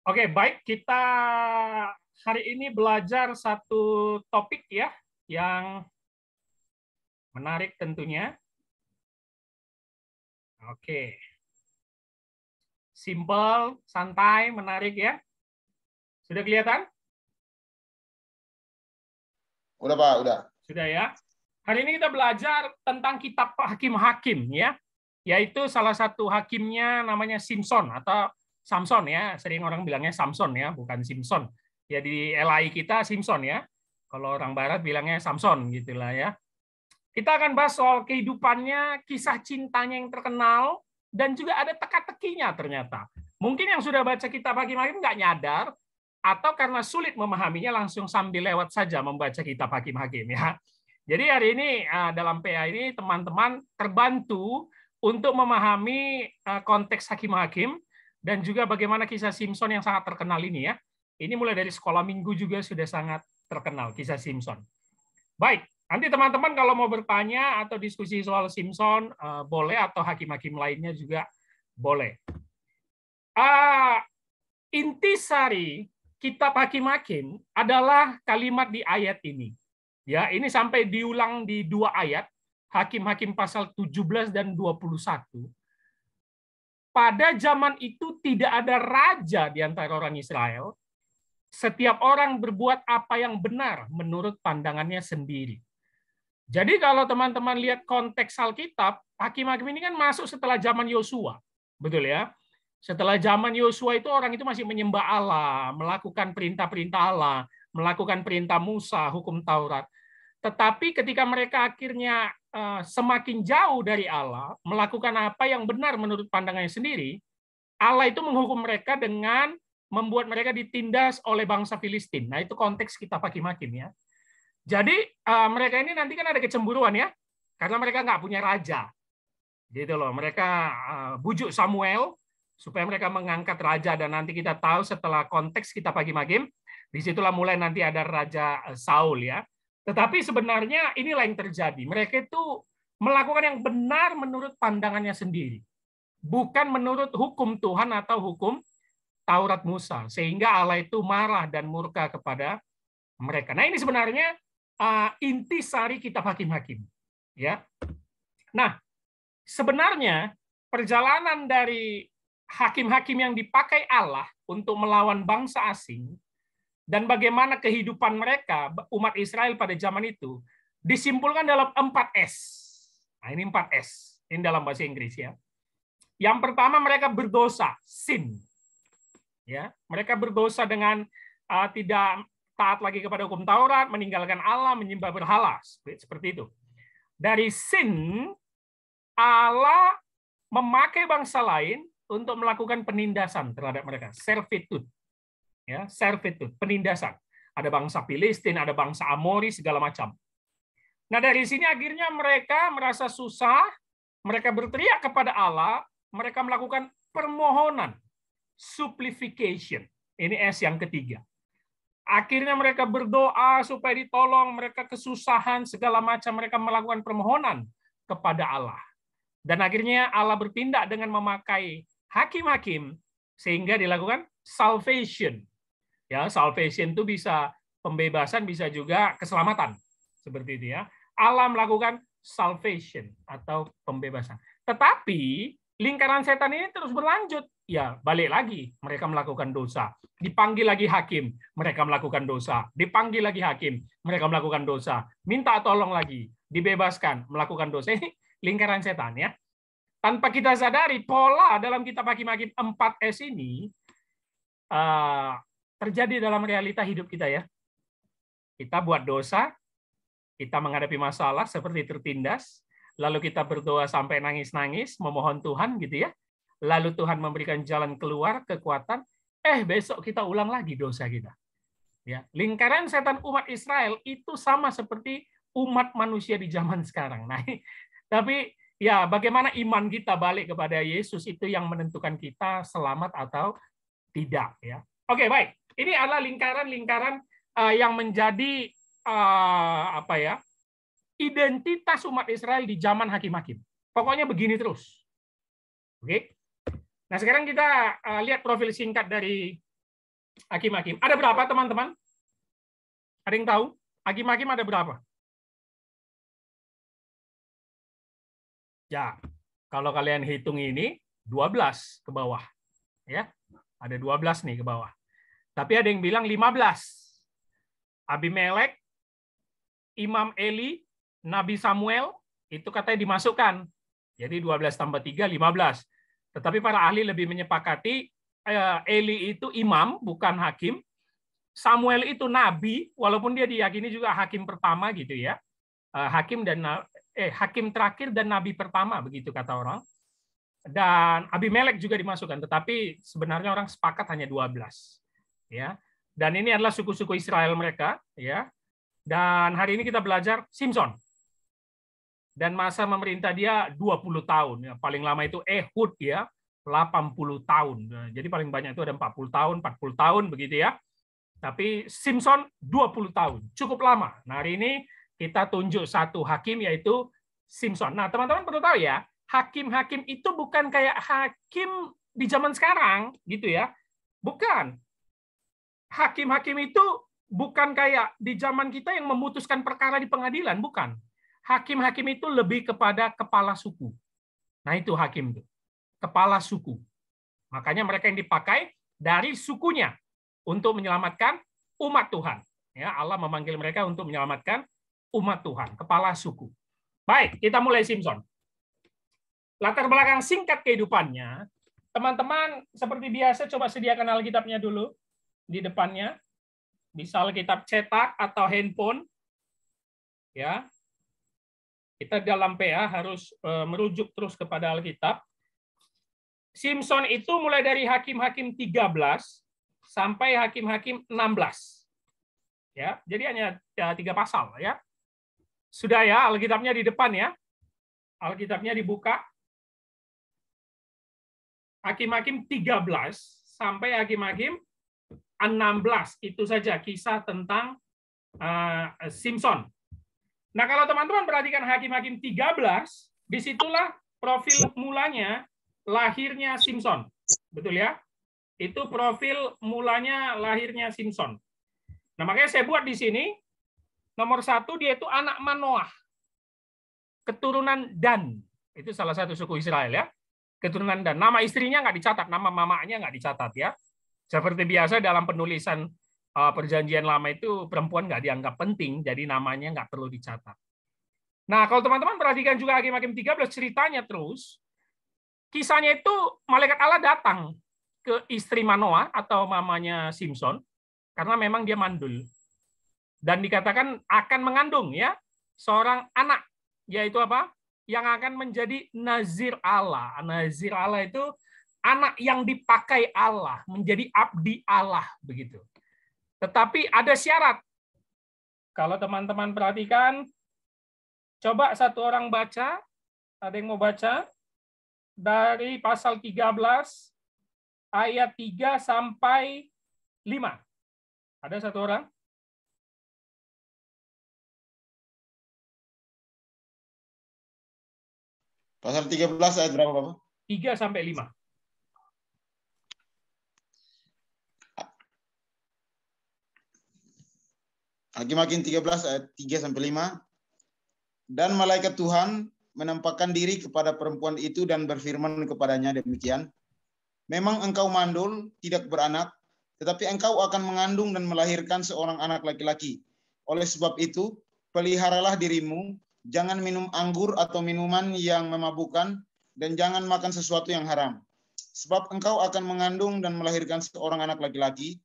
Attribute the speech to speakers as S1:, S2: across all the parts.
S1: Oke, baik kita hari ini belajar satu topik ya yang menarik tentunya. Oke. Simple, santai, menarik ya. Sudah kelihatan?
S2: Udah, Pak, udah.
S3: Sudah ya. Hari ini kita belajar tentang kitab hakim-hakim ya, yaitu salah satu hakimnya namanya Simpson atau Samson ya, sering orang bilangnya Samson ya, bukan Simpson. Ya di LAI kita Simpson ya. Kalau orang barat bilangnya Samson gitulah ya. Kita akan bahas soal kehidupannya, kisah cintanya yang terkenal dan juga ada teka-tekinya ternyata. Mungkin yang sudah baca kitab hakim-hakim nggak nyadar atau karena sulit memahaminya langsung sambil lewat saja membaca kitab hakim-hakim ya. Jadi hari ini eh, dalam PA ini teman-teman terbantu untuk memahami eh, konteks hakim-hakim dan juga bagaimana kisah Simpson yang sangat terkenal ini ya. Ini mulai dari sekolah minggu juga sudah sangat terkenal kisah Simpson. Baik, nanti teman-teman kalau mau bertanya atau diskusi soal Simpson eh, boleh atau hakim-hakim lainnya juga boleh. Uh, ah, intisari kitab hakim-hakim adalah kalimat di ayat ini. Ya, ini sampai diulang di dua ayat, hakim-hakim pasal 17 dan 21 pada zaman itu tidak ada raja di antara orang Israel. Setiap orang berbuat apa yang benar menurut pandangannya sendiri. Jadi kalau teman-teman lihat konteks Alkitab, hakim-hakim ini kan masuk setelah zaman Yosua. Betul ya? Setelah zaman Yosua itu orang itu masih menyembah Allah, melakukan perintah-perintah Allah, melakukan perintah Musa, hukum Taurat. Tetapi ketika mereka akhirnya Eh, semakin jauh dari Allah, melakukan apa yang benar menurut pandangannya sendiri, Allah itu menghukum mereka dengan membuat mereka ditindas oleh bangsa Filistin. Nah, itu konteks kita pagi makin ya. Jadi eh, mereka ini nanti kan ada kecemburuan ya, karena mereka nggak punya raja. Gitu loh, mereka eh, bujuk Samuel supaya mereka mengangkat raja dan nanti kita tahu setelah konteks kita pagi magim disitulah mulai nanti ada raja Saul ya tetapi sebenarnya inilah yang terjadi. Mereka itu melakukan yang benar menurut pandangannya sendiri. Bukan menurut hukum Tuhan atau hukum Taurat Musa. Sehingga Allah itu marah dan murka kepada mereka. Nah ini sebenarnya uh, inti sari kitab hakim-hakim. ya. Nah sebenarnya perjalanan dari hakim-hakim yang dipakai Allah untuk melawan bangsa asing dan bagaimana kehidupan mereka umat Israel pada zaman itu disimpulkan dalam 4S. Nah, ini 4S. Ini dalam bahasa Inggris ya. Yang pertama mereka berdosa, sin. Ya, mereka berdosa dengan uh, tidak taat lagi kepada hukum Taurat, meninggalkan Allah, menyembah berhala, seperti itu. Dari sin Allah memakai bangsa lain untuk melakukan penindasan terhadap mereka, servitude ya servitude, penindasan. Ada bangsa Filistin, ada bangsa Amori, segala macam. Nah dari sini akhirnya mereka merasa susah, mereka berteriak kepada Allah, mereka melakukan permohonan, supplication. Ini S yang ketiga. Akhirnya mereka berdoa supaya ditolong, mereka kesusahan, segala macam. Mereka melakukan permohonan kepada Allah. Dan akhirnya Allah bertindak dengan memakai hakim-hakim, sehingga dilakukan salvation, Ya, salvation itu bisa pembebasan bisa juga keselamatan. Seperti itu ya. Allah melakukan salvation atau pembebasan. Tetapi lingkaran setan ini terus berlanjut. Ya, balik lagi mereka melakukan dosa. Dipanggil lagi hakim, mereka melakukan dosa. Dipanggil lagi hakim, mereka melakukan dosa. Minta tolong lagi, dibebaskan, melakukan dosa. Ini lingkaran setan ya. Tanpa kita sadari pola dalam kitab hakim-hakim 4S ini uh, terjadi dalam realita hidup kita ya. Kita buat dosa, kita menghadapi masalah seperti tertindas, lalu kita berdoa sampai nangis-nangis, memohon Tuhan gitu ya. Lalu Tuhan memberikan jalan keluar, kekuatan, eh besok kita ulang lagi dosa kita. Ya, lingkaran setan umat Israel itu sama seperti umat manusia di zaman sekarang. Nah, tapi ya bagaimana iman kita balik kepada Yesus itu yang menentukan kita selamat atau tidak ya. Oke, baik. Ini adalah lingkaran-lingkaran uh, yang menjadi uh, apa ya identitas umat Israel di zaman hakim-hakim. Pokoknya begini terus. Oke. Nah sekarang kita uh, lihat profil singkat dari hakim-hakim. Ada berapa teman-teman?
S1: Ada yang tahu? Hakim-hakim ada berapa?
S3: Ya, kalau kalian hitung ini 12 ke bawah. Ya. Ada 12 nih ke bawah. Tapi ada yang bilang 15. Abimelek, Imam Eli, Nabi Samuel, itu katanya dimasukkan. Jadi 12 tambah 3, 15. Tetapi para ahli lebih menyepakati eh, Eli itu imam, bukan hakim. Samuel itu nabi, walaupun dia diyakini juga hakim pertama gitu ya. Eh, hakim dan eh hakim terakhir dan nabi pertama begitu kata orang. Dan Abimelek juga dimasukkan, tetapi sebenarnya orang sepakat hanya 12 ya. Dan ini adalah suku-suku Israel mereka, ya. Dan hari ini kita belajar Simpson. Dan masa memerintah dia 20 tahun, ya. paling lama itu Ehud ya, 80 tahun. Jadi paling banyak itu ada 40 tahun, 40 tahun begitu ya. Tapi Simpson 20 tahun, cukup lama. Nah, hari ini kita tunjuk satu hakim yaitu Simpson. Nah, teman-teman perlu tahu ya, hakim-hakim itu bukan kayak hakim di zaman sekarang gitu ya. Bukan hakim-hakim itu bukan kayak di zaman kita yang memutuskan perkara di pengadilan, bukan. Hakim-hakim itu lebih kepada kepala suku. Nah, itu hakim itu. Kepala suku. Makanya mereka yang dipakai dari sukunya untuk menyelamatkan umat Tuhan. Ya, Allah memanggil mereka untuk menyelamatkan umat Tuhan, kepala suku. Baik, kita mulai Simpson. Latar belakang singkat kehidupannya, teman-teman seperti biasa coba sediakan Alkitabnya dulu di depannya, bisa Alkitab cetak atau handphone. Ya, kita dalam PA harus e, merujuk terus kepada Alkitab. Simpson itu mulai dari hakim-hakim 13 sampai hakim-hakim 16. Ya, jadi hanya e, tiga pasal ya. Sudah ya, Alkitabnya di
S1: depan ya. Alkitabnya dibuka.
S3: Hakim-hakim 13 sampai hakim-hakim 16 itu saja kisah tentang uh, Simpson. Nah, kalau teman-teman perhatikan hakim-hakim 13, disitulah profil mulanya lahirnya Simpson. Betul ya? Itu profil mulanya lahirnya Simpson. Nah, makanya saya buat di sini nomor satu dia itu anak Manoah. Keturunan Dan. Itu salah satu suku Israel ya. Keturunan Dan. Nama istrinya nggak dicatat, nama mamanya nggak dicatat ya seperti biasa dalam penulisan uh, perjanjian lama itu perempuan nggak dianggap penting, jadi namanya nggak perlu dicatat. Nah, kalau teman-teman perhatikan juga Hakim-Hakim 13 ceritanya terus, kisahnya itu malaikat Allah datang ke istri Manoa atau mamanya Simpson karena memang dia mandul dan dikatakan akan mengandung ya seorang anak yaitu apa yang akan menjadi nazir Allah. Nazir Allah itu anak yang dipakai Allah menjadi abdi Allah begitu. Tetapi ada syarat. Kalau teman-teman perhatikan, coba satu orang baca, ada yang mau baca dari pasal 13 ayat 3 sampai 5. Ada satu
S4: orang? Pasal 13 ayat berapa, Bapak?
S1: 3 sampai 5.
S2: Hakim-hakim 13 ayat 3 sampai 5. Dan malaikat Tuhan menampakkan diri kepada perempuan itu dan berfirman kepadanya demikian. Memang engkau mandul, tidak beranak, tetapi engkau akan mengandung dan melahirkan seorang anak laki-laki. Oleh sebab itu, peliharalah dirimu, jangan minum anggur atau minuman yang memabukkan, dan jangan makan sesuatu yang haram. Sebab engkau akan mengandung dan melahirkan seorang anak laki-laki,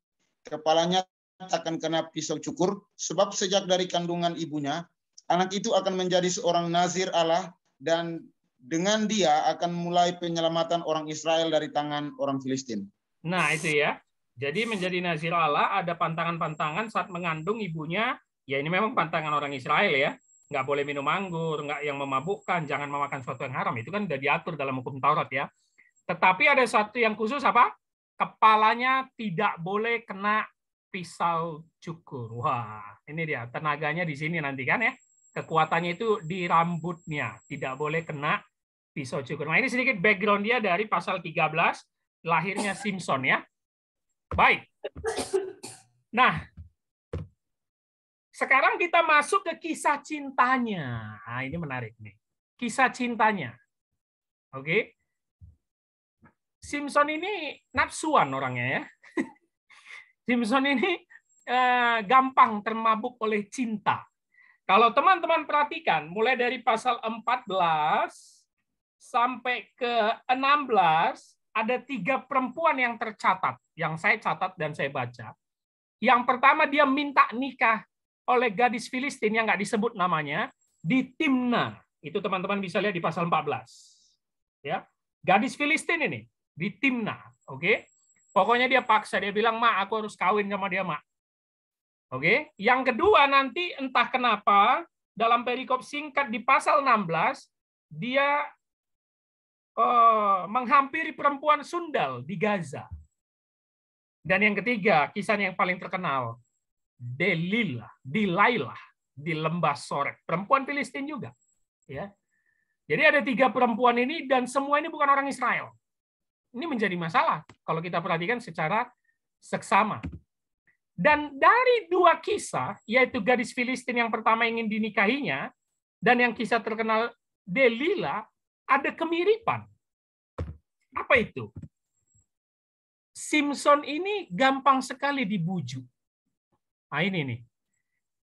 S2: kepalanya akan kena pisau cukur, sebab sejak dari kandungan ibunya, anak itu akan menjadi seorang nazir Allah dan dengan dia akan mulai penyelamatan orang Israel dari tangan orang Filistin.
S3: Nah, itu ya. Jadi menjadi nazir Allah ada pantangan-pantangan saat mengandung ibunya. Ya ini memang pantangan orang Israel ya. Nggak boleh minum anggur, nggak yang memabukkan, jangan memakan sesuatu yang haram. Itu kan sudah diatur dalam hukum Taurat ya. Tetapi ada satu yang khusus apa? Kepalanya tidak boleh kena pisau cukur. Wah, ini dia tenaganya di sini nanti kan ya. Kekuatannya itu di rambutnya, tidak boleh kena pisau cukur. Nah, ini sedikit background dia dari pasal 13 lahirnya Simpson ya. Baik. Nah, sekarang kita masuk ke kisah cintanya. Nah, ini menarik nih. Kisah cintanya. Oke. Simpson ini nafsuan orangnya ya. Simpson ini eh, gampang termabuk oleh cinta. Kalau teman-teman perhatikan, mulai dari pasal 14 sampai ke 16, ada tiga perempuan yang tercatat, yang saya catat dan saya baca. Yang pertama dia minta nikah oleh gadis Filistin yang nggak disebut namanya di Timna. Itu teman-teman bisa lihat di pasal 14. Ya. Gadis Filistin ini di Timna, oke? Okay? Pokoknya dia paksa, dia bilang, mak aku harus kawin sama dia, mak. Oke. Yang kedua nanti entah kenapa dalam perikop singkat di pasal 16 dia eh, menghampiri perempuan sundal di Gaza. Dan yang ketiga, kisah yang paling terkenal, Delilah, Dilailah di lembah Sorek, perempuan Filistin juga, ya. Jadi ada tiga perempuan ini dan semua ini bukan orang Israel ini menjadi masalah kalau kita perhatikan secara seksama. Dan dari dua kisah, yaitu gadis Filistin yang pertama ingin dinikahinya, dan yang kisah terkenal Delila, ada kemiripan. Apa itu? Simpson ini gampang sekali dibujuk. Nah ini nih.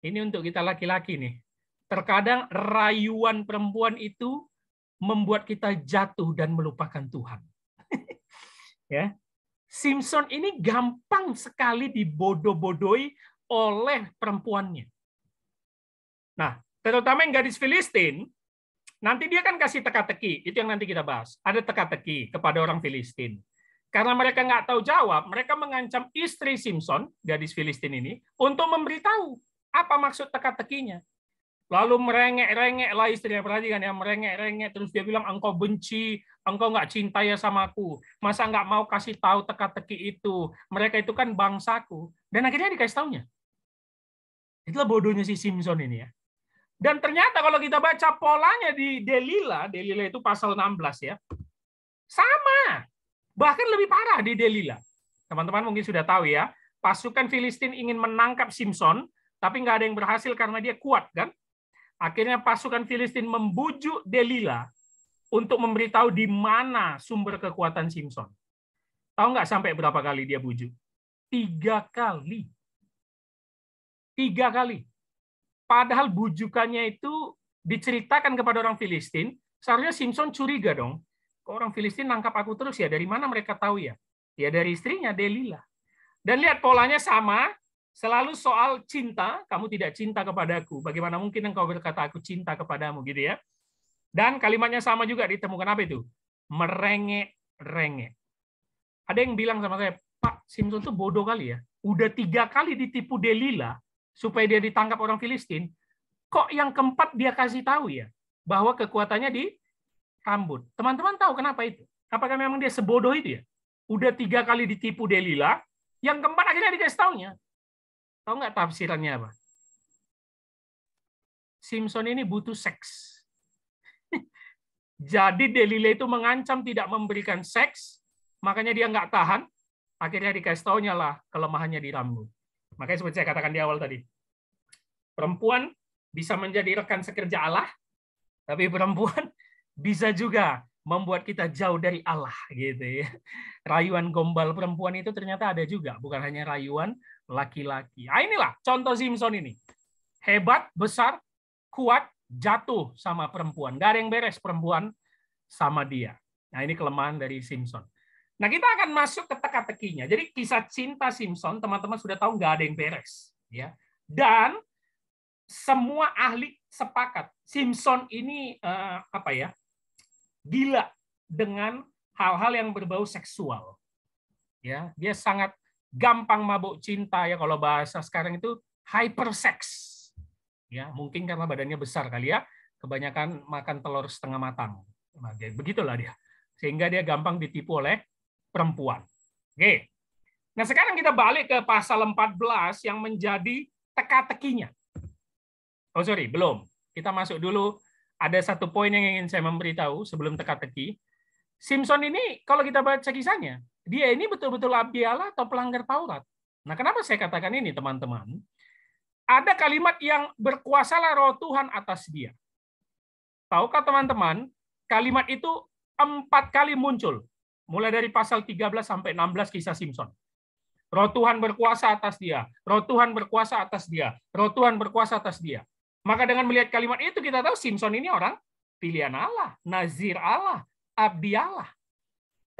S3: Ini untuk kita laki-laki nih. Terkadang rayuan perempuan itu membuat kita jatuh dan melupakan Tuhan ya. Simpson ini gampang sekali dibodoh-bodohi oleh perempuannya. Nah, terutama yang gadis Filistin, nanti dia kan kasih teka-teki, itu yang nanti kita bahas. Ada teka-teki kepada orang Filistin. Karena mereka nggak tahu jawab, mereka mengancam istri Simpson, gadis Filistin ini, untuk memberitahu apa maksud teka-tekinya lalu merengek-rengek lah istrinya perhatikan ya merengek-rengek terus dia bilang engkau benci engkau nggak cinta ya sama aku masa nggak mau kasih tahu teka-teki itu mereka itu kan bangsaku dan akhirnya dikasih taunya itulah bodohnya si Simpson ini ya dan ternyata kalau kita baca polanya di Delila Delila itu pasal 16 ya sama bahkan lebih parah di Delila teman-teman mungkin sudah tahu ya pasukan Filistin ingin menangkap Simpson tapi nggak ada yang berhasil karena dia kuat kan Akhirnya pasukan Filistin membujuk Delila untuk memberitahu di mana sumber kekuatan Simpson. Tahu nggak sampai berapa kali dia bujuk? Tiga kali. Tiga kali. Padahal bujukannya itu diceritakan kepada orang Filistin, seharusnya Simpson curiga dong. Kok orang Filistin nangkap aku terus ya? Dari mana mereka tahu ya? Ya dari istrinya, Delila. Dan lihat polanya sama, Selalu soal cinta, kamu tidak cinta kepadaku. Bagaimana mungkin engkau berkata aku cinta kepadamu gitu ya. Dan kalimatnya sama juga ditemukan apa itu? Merengek-rengek. Ada yang bilang sama saya, Pak Simpson tuh bodoh kali ya. Udah tiga kali ditipu Delila supaya dia ditangkap orang Filistin. Kok yang keempat dia kasih tahu ya bahwa kekuatannya di rambut. Teman-teman tahu kenapa itu? Apakah memang dia sebodoh itu ya? Udah tiga kali ditipu Delila, yang keempat akhirnya dikasih tahunya. Tahu nggak tafsirannya apa? Simpson ini butuh seks. Jadi Delile itu mengancam tidak memberikan seks, makanya dia nggak tahan. Akhirnya dikasih taunya lah kelemahannya di rambut. Makanya seperti saya katakan di awal tadi, perempuan bisa menjadi rekan sekerja Allah, tapi perempuan bisa juga membuat kita jauh dari Allah gitu ya. Rayuan gombal perempuan itu ternyata ada juga, bukan hanya rayuan laki-laki. Nah, inilah contoh Simpson ini. Hebat, besar, kuat, jatuh sama perempuan. Gak ada yang beres perempuan sama dia. Nah ini kelemahan dari Simpson. Nah kita akan masuk ke teka-tekinya. Jadi kisah cinta Simpson, teman-teman sudah tahu gak ada yang beres. ya. Dan semua ahli sepakat Simpson ini eh, apa ya gila dengan hal-hal yang berbau seksual. Ya, dia sangat gampang mabuk cinta ya kalau bahasa sekarang itu hypersex. Ya, mungkin karena badannya besar kali ya, kebanyakan makan telur setengah matang. Nah, begitulah dia. Sehingga dia gampang ditipu oleh perempuan. Oke. Nah, sekarang kita balik ke pasal 14 yang menjadi teka-tekinya. Oh, sorry, belum. Kita masuk dulu. Ada satu poin yang ingin saya memberitahu sebelum teka-teki. Simpson ini, kalau kita baca kisahnya, dia ini betul-betul Allah atau pelanggar Taurat. Nah, kenapa saya katakan ini, teman-teman? Ada kalimat yang berkuasalah roh Tuhan atas dia. Tahukah teman-teman, kalimat itu empat kali muncul. Mulai dari pasal 13 sampai 16 kisah Simpson. Roh Tuhan berkuasa atas dia. Roh Tuhan berkuasa atas dia. Roh Tuhan berkuasa atas dia. Maka dengan melihat kalimat itu kita tahu Simpson ini orang pilihan Allah, nazir Allah, abdi Allah.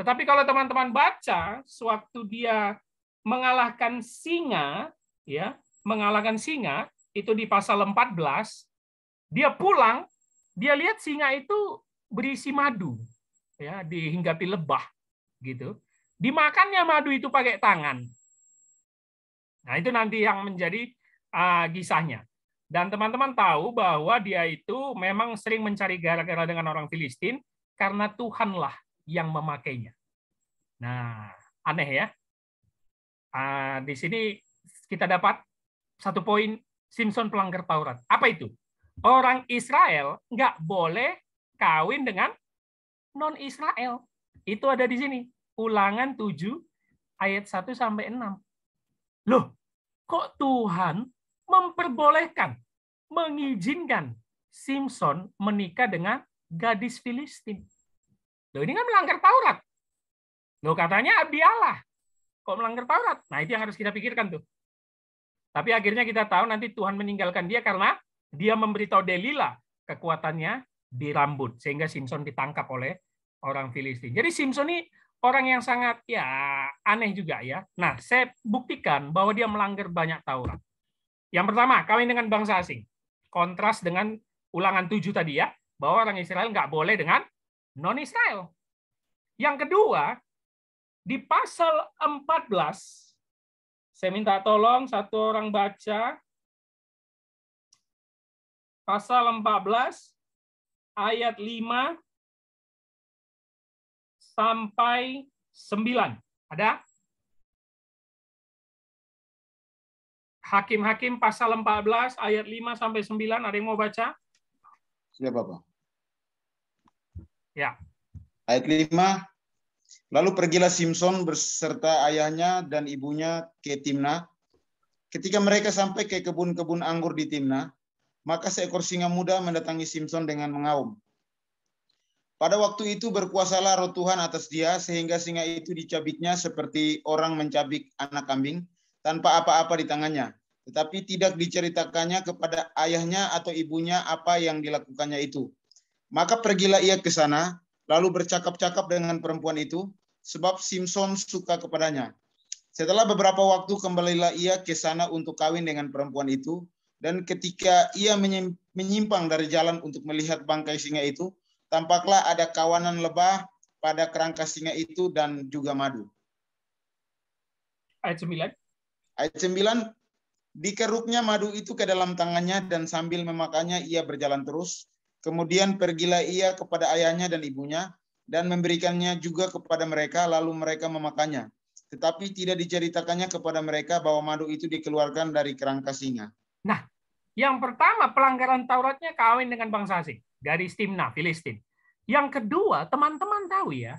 S3: Tetapi kalau teman-teman baca sewaktu dia mengalahkan singa, ya, mengalahkan singa itu di pasal 14, dia pulang, dia lihat singa itu berisi madu, ya, dihinggapi lebah gitu. Dimakannya madu itu pakai tangan. Nah, itu nanti yang menjadi uh, kisahnya. Dan teman-teman tahu bahwa dia itu memang sering mencari gara-gara dengan orang Filistin karena Tuhanlah yang memakainya. Nah, aneh ya. Ah, di sini kita dapat satu poin Simpson pelanggar Taurat. Apa itu? Orang Israel nggak boleh kawin dengan non-Israel. Itu ada di sini. Ulangan 7 ayat 1 sampai 6. Loh, kok Tuhan memperbolehkan, mengizinkan Simpson menikah dengan gadis Filistin? Loh ini kan melanggar Taurat. Loh katanya abdi Allah. Kok melanggar Taurat? Nah itu yang harus kita pikirkan tuh. Tapi akhirnya kita tahu nanti Tuhan meninggalkan dia karena dia memberitahu Delila kekuatannya di rambut sehingga Simpson ditangkap oleh orang Filistin. Jadi Simpson ini orang yang sangat ya aneh juga ya. Nah, saya buktikan bahwa dia melanggar banyak Taurat. Yang pertama, kawin dengan bangsa asing. Kontras dengan ulangan tujuh tadi ya, bahwa orang Israel nggak boleh dengan non-Israel. Yang kedua, di pasal 14, saya minta tolong satu orang baca,
S1: pasal 14,
S4: ayat 5 sampai 9.
S1: Ada? Hakim-hakim
S3: pasal 14 ayat 5 sampai 9 ada yang mau baca?
S2: Siapa, Pak? Ya. Ayat 5. Lalu pergilah Simpson berserta ayahnya dan ibunya ke Timna. Ketika mereka sampai ke kebun-kebun anggur di Timna, maka seekor singa muda mendatangi Simpson dengan mengaum. Pada waktu itu berkuasalah roh Tuhan atas dia sehingga singa itu dicabiknya seperti orang mencabik anak kambing tanpa apa-apa di tangannya. Tetapi tidak diceritakannya kepada ayahnya atau ibunya apa yang dilakukannya itu maka pergilah ia ke sana, lalu bercakap-cakap dengan perempuan itu, sebab Simpson suka kepadanya. Setelah beberapa waktu kembalilah ia ke sana untuk kawin dengan perempuan itu, dan ketika ia menyimpang dari jalan untuk melihat bangkai singa itu, tampaklah ada kawanan lebah pada kerangka singa itu dan juga madu. Ayat 9. Ayat 9, dikeruknya madu itu ke dalam tangannya dan sambil memakannya ia berjalan terus. Kemudian pergilah ia kepada ayahnya dan ibunya dan memberikannya juga kepada mereka lalu mereka memakannya. Tetapi tidak diceritakannya kepada mereka bahwa madu itu dikeluarkan dari kerangka singa. Nah,
S3: yang pertama pelanggaran Tauratnya kawin dengan bangsa asing dari Timnah, Filistin. Yang kedua, teman-teman tahu ya,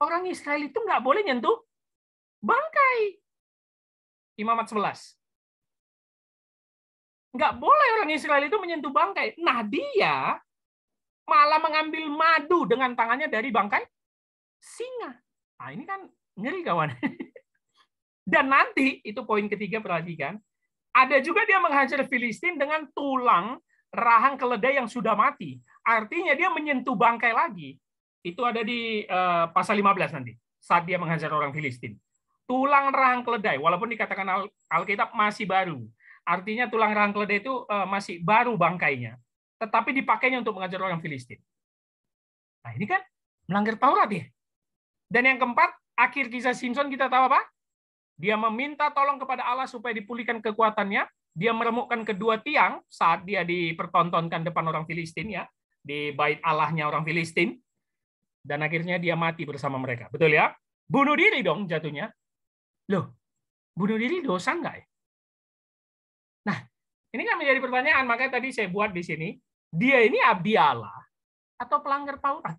S3: orang Israel itu
S1: nggak boleh nyentuh bangkai. Imamat 11 nggak boleh orang Israel itu menyentuh bangkai. Nah dia
S3: malah mengambil madu dengan tangannya dari bangkai singa. Nah ini kan ngeri kawan. Dan nanti, itu poin ketiga perhatikan, ada juga dia menghajar Filistin dengan tulang rahang keledai yang sudah mati. Artinya dia menyentuh bangkai lagi. Itu ada di uh, pasal 15 nanti, saat dia menghajar orang Filistin. Tulang rahang keledai, walaupun dikatakan Al Alkitab masih baru. Artinya tulang rahang keledai itu eh, masih baru bangkainya, tetapi dipakainya untuk mengajar orang Filistin. Nah, ini kan melanggar Taurat ya. Dan yang keempat, akhir kisah Simpson kita tahu apa? Dia meminta tolong kepada Allah supaya dipulihkan kekuatannya. Dia meremukkan kedua tiang saat dia dipertontonkan depan orang Filistin ya, di bait Allahnya orang Filistin. Dan akhirnya dia mati bersama mereka. Betul ya? Bunuh diri dong jatuhnya. Loh, bunuh diri dosa nggak ya? Ini kan menjadi pertanyaan, makanya tadi saya buat di sini, dia ini abdi Allah atau pelanggar Taurat?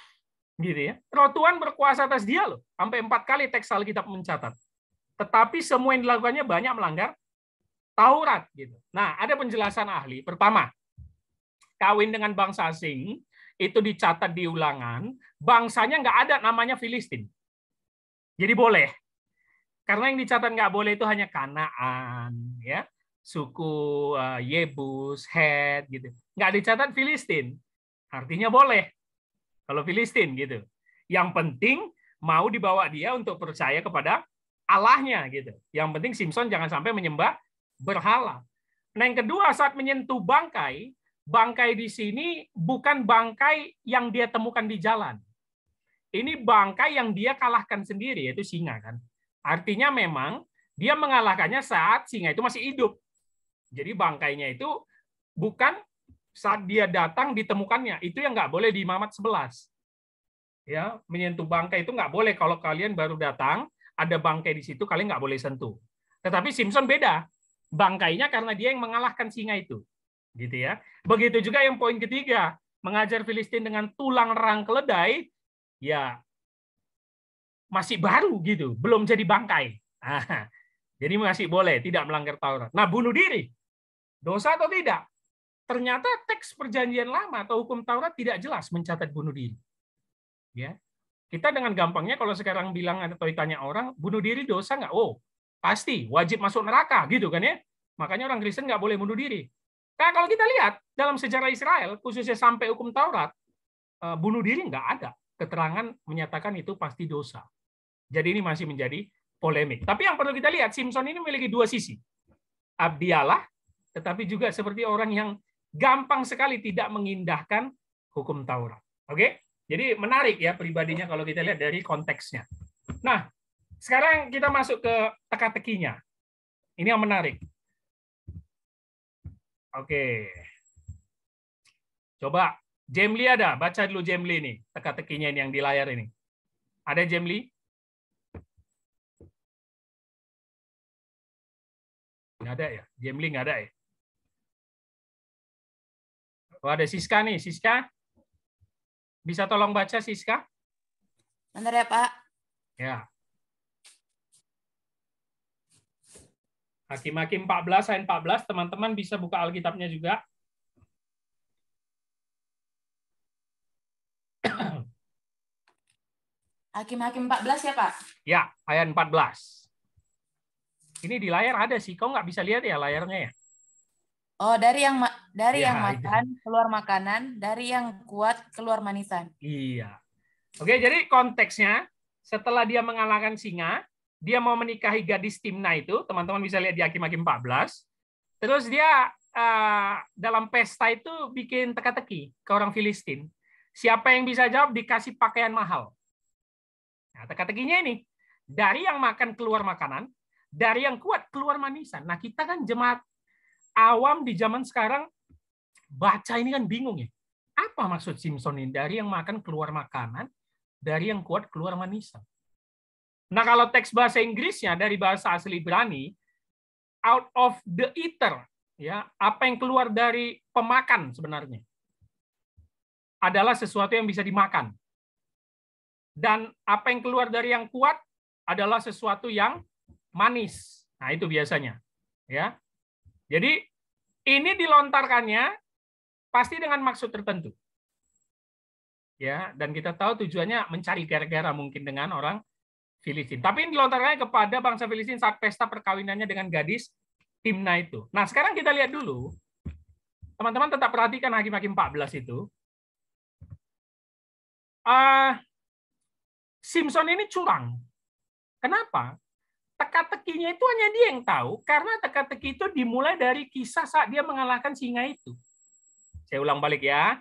S3: gitu ya. Roh Tuhan berkuasa atas dia loh. Sampai empat kali teks Alkitab mencatat. Tetapi semua yang dilakukannya banyak melanggar Taurat gitu. Nah, ada penjelasan ahli. Pertama, kawin dengan bangsa asing itu dicatat di ulangan, bangsanya nggak ada namanya Filistin. Jadi boleh. Karena yang dicatat nggak boleh itu hanya Kanaan, ya suku uh, Yebus, Het gitu. Nggak dicatat Filistin. Artinya boleh kalau Filistin gitu. Yang penting mau dibawa dia untuk percaya kepada Allahnya gitu. Yang penting Simpson jangan sampai menyembah berhala. Nah, yang kedua saat menyentuh bangkai, bangkai di sini bukan bangkai yang dia temukan di jalan. Ini bangkai yang dia kalahkan sendiri yaitu singa kan. Artinya memang dia mengalahkannya saat singa itu masih hidup. Jadi bangkainya itu bukan saat dia datang ditemukannya. Itu yang nggak boleh di Imamat 11. Ya, menyentuh bangkai itu nggak boleh kalau kalian baru datang, ada bangkai di situ, kalian nggak boleh sentuh. Tetapi Simpson beda. Bangkainya karena dia yang mengalahkan singa itu. Gitu ya. Begitu juga yang poin ketiga, mengajar Filistin dengan tulang rang keledai, ya masih baru gitu, belum jadi bangkai. Jadi masih boleh, tidak melanggar Taurat. Nah, bunuh diri, dosa atau tidak? Ternyata teks perjanjian lama atau hukum Taurat tidak jelas mencatat bunuh diri. Ya, kita dengan gampangnya kalau sekarang bilang atau ditanya orang bunuh diri dosa nggak? Oh, pasti wajib masuk neraka gitu kan ya? Makanya orang Kristen nggak boleh bunuh diri. Nah kalau kita lihat dalam sejarah Israel khususnya sampai hukum Taurat eh, bunuh diri nggak ada keterangan menyatakan itu pasti dosa. Jadi ini masih menjadi polemik. Tapi yang perlu kita lihat, Simpson ini memiliki dua sisi. Abdialah, tetapi juga seperti orang yang gampang sekali tidak mengindahkan hukum Taurat. Oke? Jadi menarik ya pribadinya kalau kita lihat dari konteksnya. Nah, sekarang kita masuk ke teka-tekinya. Ini yang menarik. Oke. Coba Jemli ada, baca dulu Jemli ini, teka-tekinya ini yang di layar ini. Ada Jemli?
S4: Nggak ada
S1: ya? gambling nggak ada ya? Oh, ada Siska nih. Siska?
S3: Bisa tolong baca Siska?
S1: Bentar ya, Pak.
S3: Ya. Hakim-hakim 14, ayat 14. Teman-teman bisa buka Alkitabnya juga.
S1: Hakim-hakim 14 ya, Pak?
S3: Ya, ayat 14. Ini di layar ada sih. Kau nggak bisa lihat ya layarnya ya?
S2: Oh, dari yang dari ya, yang makan itu. keluar makanan, dari yang kuat keluar manisan.
S3: Iya. Oke, jadi konteksnya setelah dia mengalahkan singa, dia mau menikahi gadis Timna itu, teman-teman bisa lihat di Hakim-Hakim 14. Terus dia eh, dalam pesta itu bikin teka-teki ke orang Filistin. Siapa yang bisa jawab dikasih pakaian mahal. Nah, teka-tekinya ini dari yang makan keluar makanan, dari yang kuat keluar manisan. Nah, kita kan jemaat awam di zaman sekarang baca ini kan bingung ya. Apa maksud Simpson ini? Dari yang makan keluar makanan, dari yang kuat keluar manisan. Nah, kalau teks bahasa Inggrisnya dari bahasa asli Ibrani, out of the eater, ya, apa yang keluar dari pemakan sebenarnya adalah sesuatu yang bisa dimakan. Dan apa yang keluar dari yang kuat adalah sesuatu yang manis. Nah, itu biasanya. Ya. Jadi ini dilontarkannya pasti dengan maksud tertentu. Ya, dan kita tahu tujuannya mencari gara-gara mungkin dengan orang Filistin. Tapi ini dilontarkannya kepada bangsa Filistin saat pesta perkawinannya dengan gadis Timna itu. Nah, sekarang kita lihat dulu. Teman-teman tetap perhatikan hakim-hakim 14 itu. Uh, Simpson ini curang. Kenapa? teka-tekinya itu hanya dia yang tahu karena teka-teki itu dimulai dari kisah saat dia mengalahkan singa itu. Saya ulang balik ya.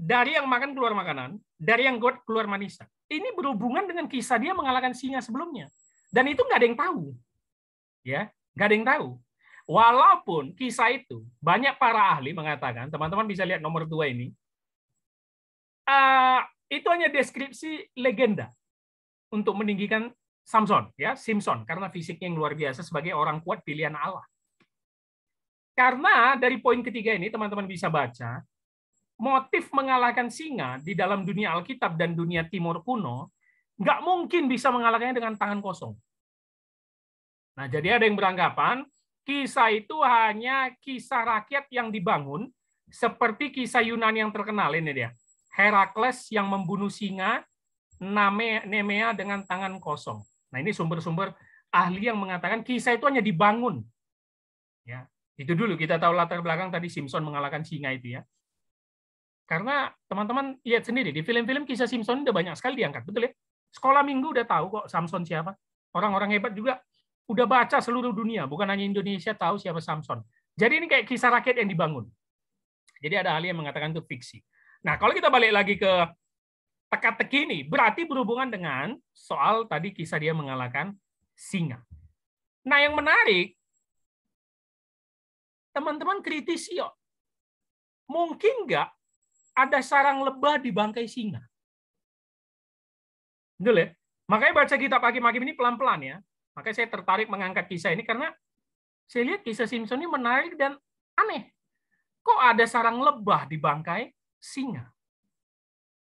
S3: Dari yang makan keluar makanan, dari yang God keluar manisnya Ini berhubungan dengan kisah dia mengalahkan singa sebelumnya. Dan itu nggak ada yang tahu. Ya, nggak ada yang tahu. Walaupun kisah itu banyak para ahli mengatakan, teman-teman bisa lihat nomor dua ini, uh, itu hanya deskripsi legenda untuk meninggikan Samson, ya Simpson, karena fisiknya yang luar biasa sebagai orang kuat pilihan Allah. Karena dari poin ketiga ini teman-teman bisa baca, motif mengalahkan singa di dalam dunia Alkitab dan dunia Timur kuno nggak mungkin bisa mengalahkannya dengan tangan kosong. Nah, jadi ada yang beranggapan kisah itu hanya kisah rakyat yang dibangun seperti kisah Yunani yang terkenal ini dia. Herakles yang membunuh singa Nemea dengan tangan kosong. Nah ini sumber-sumber ahli yang mengatakan kisah itu hanya dibangun. Ya, itu dulu kita tahu latar belakang tadi Simpson mengalahkan singa itu ya. Karena teman-teman lihat sendiri di film-film kisah Simpson udah banyak sekali diangkat, betul ya? Sekolah minggu udah tahu kok Samson siapa. Orang-orang hebat juga udah baca seluruh dunia, bukan hanya Indonesia tahu siapa Samson. Jadi ini kayak kisah rakyat yang dibangun. Jadi ada ahli yang mengatakan itu fiksi. Nah, kalau kita balik lagi ke teka-teki ini berarti berhubungan dengan soal tadi kisah dia mengalahkan singa. Nah, yang menarik
S1: teman-teman kritisi iya. yuk. Mungkin
S3: nggak ada sarang lebah di bangkai singa? Betul ya? Makanya baca kitab Hakim-Hakim ini pelan-pelan ya. Makanya saya tertarik mengangkat kisah ini karena saya lihat kisah Simpson ini menarik dan aneh. Kok ada sarang lebah di bangkai singa?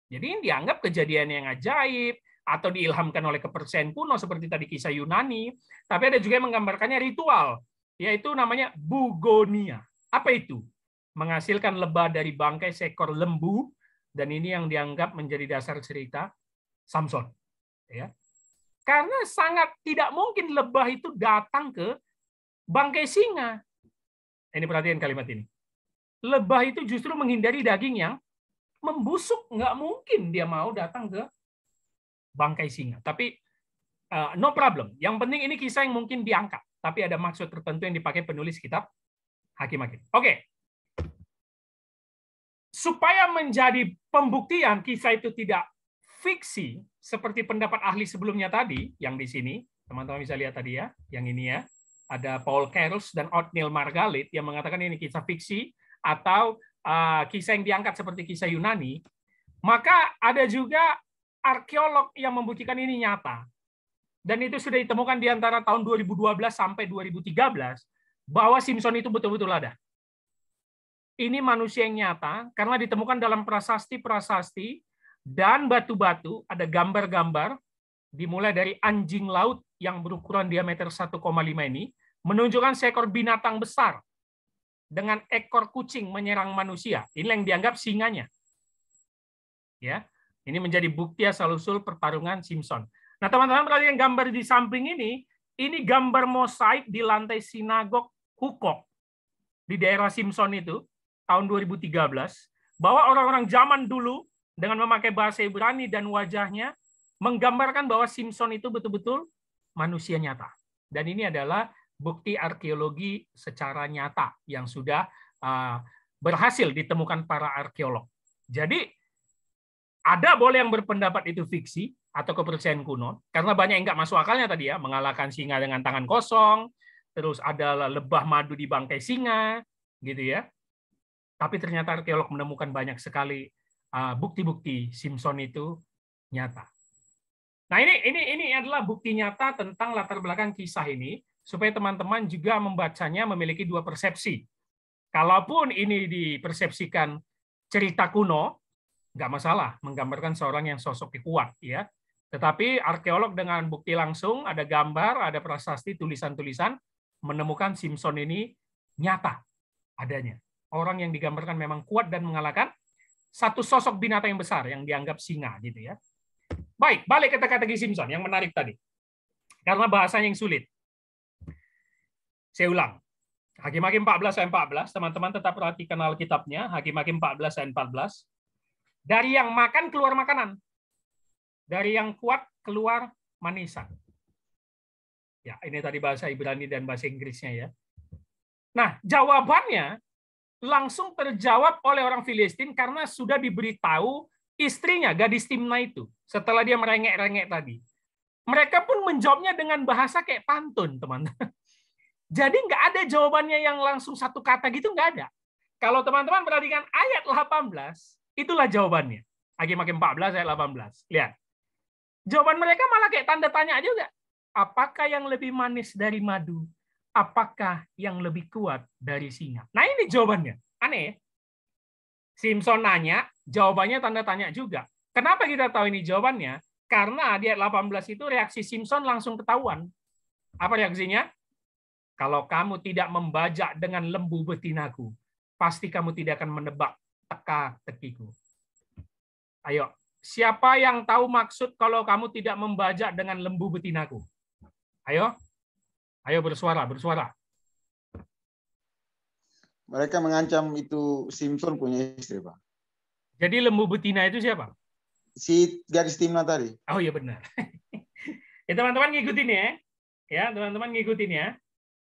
S3: Jadi ini dianggap kejadian yang ajaib atau diilhamkan oleh kepercayaan kuno seperti tadi kisah Yunani. Tapi ada juga yang menggambarkannya ritual, yaitu namanya bugonia. Apa itu? Menghasilkan lebah dari bangkai seekor lembu dan ini yang dianggap menjadi dasar cerita Samson. Ya. Karena sangat tidak mungkin lebah itu datang ke bangkai singa. Ini perhatian kalimat ini. Lebah itu justru menghindari daging yang membusuk, nggak mungkin dia mau datang ke bangkai singa. Tapi uh, no problem. Yang penting ini kisah yang mungkin diangkat, tapi ada maksud tertentu yang dipakai penulis kitab Hakim-hakim. Oke. Okay. Supaya menjadi pembuktian kisah itu tidak fiksi seperti pendapat ahli sebelumnya tadi yang di sini, teman-teman bisa lihat tadi ya, yang ini ya. Ada Paul Keros dan Otnil Margalit yang mengatakan ini kisah fiksi atau Ah, kisah yang diangkat seperti kisah Yunani, maka ada juga arkeolog yang membuktikan ini nyata. Dan itu sudah ditemukan di antara tahun 2012 sampai 2013 bahwa Simpson itu betul-betul ada. Ini manusia yang nyata karena ditemukan dalam prasasti-prasasti dan batu-batu, ada gambar-gambar dimulai dari anjing laut yang berukuran diameter 1,5 ini menunjukkan seekor binatang besar dengan ekor kucing menyerang manusia. Ini yang dianggap singanya. Ya, ini menjadi bukti asal-usul pertarungan Simpson. Nah, teman-teman perhatikan gambar di samping ini, ini gambar mosaik di lantai sinagog Hukok di daerah Simpson itu tahun 2013 bahwa orang-orang zaman dulu dengan memakai bahasa Ibrani dan wajahnya menggambarkan bahwa Simpson itu betul-betul manusia nyata. Dan ini adalah bukti arkeologi secara nyata yang sudah ah, berhasil ditemukan para arkeolog. Jadi ada boleh yang berpendapat itu fiksi atau kepercayaan kuno karena banyak yang nggak masuk akalnya tadi ya mengalahkan singa dengan tangan kosong, terus ada lebah madu di bangkai singa, gitu ya. Tapi ternyata arkeolog menemukan banyak sekali ah, bukti-bukti Simpson itu nyata. Nah ini ini ini adalah bukti nyata tentang latar belakang kisah ini supaya teman-teman juga membacanya memiliki dua persepsi. Kalaupun ini dipersepsikan cerita kuno, nggak masalah menggambarkan seorang yang sosok kuat ya. Tetapi arkeolog dengan bukti langsung, ada gambar, ada prasasti, tulisan-tulisan, menemukan Simpson ini nyata adanya. Orang yang digambarkan memang kuat dan mengalahkan satu sosok binatang yang besar yang dianggap singa gitu ya. Baik, balik ke kata kata Simpson yang menarik tadi. Karena bahasanya yang sulit. Saya ulang. Hakim-hakim 14 ayat 14, teman-teman tetap perhatikan Alkitabnya, Hakim-hakim 14 ayat 14. Dari yang makan keluar makanan. Dari yang kuat keluar manisan. Ya, ini tadi bahasa Ibrani dan bahasa Inggrisnya ya. Nah, jawabannya langsung terjawab oleh orang Filistin karena sudah diberitahu istrinya, gadis Timna itu, setelah dia merengek-rengek tadi. Mereka pun menjawabnya dengan bahasa kayak pantun, teman-teman. Jadi nggak ada jawabannya yang langsung satu kata gitu nggak ada. Kalau teman-teman perhatikan ayat 18, itulah jawabannya. Agi makin 14 ayat 18. Lihat. Jawaban mereka malah kayak tanda tanya aja juga. Apakah yang lebih manis dari madu? Apakah yang lebih kuat dari singa? Nah ini jawabannya. Aneh ya? Simpson nanya, jawabannya tanda tanya juga. Kenapa kita tahu ini jawabannya? Karena di ayat 18 itu reaksi Simpson langsung ketahuan. Apa reaksinya? Kalau kamu tidak membajak dengan lembu betinaku, pasti kamu tidak akan menebak teka-tekiku. Ayo, siapa yang tahu maksud kalau kamu tidak membajak dengan lembu betinaku? Ayo. Ayo bersuara, bersuara.
S2: Mereka mengancam itu Simpson punya istri, Pak.
S3: Jadi lembu betina itu siapa?
S2: Si gadis timna tadi. Oh iya benar.
S3: ya teman-teman ngikutin ya. Ya, teman-teman ngikutin ya.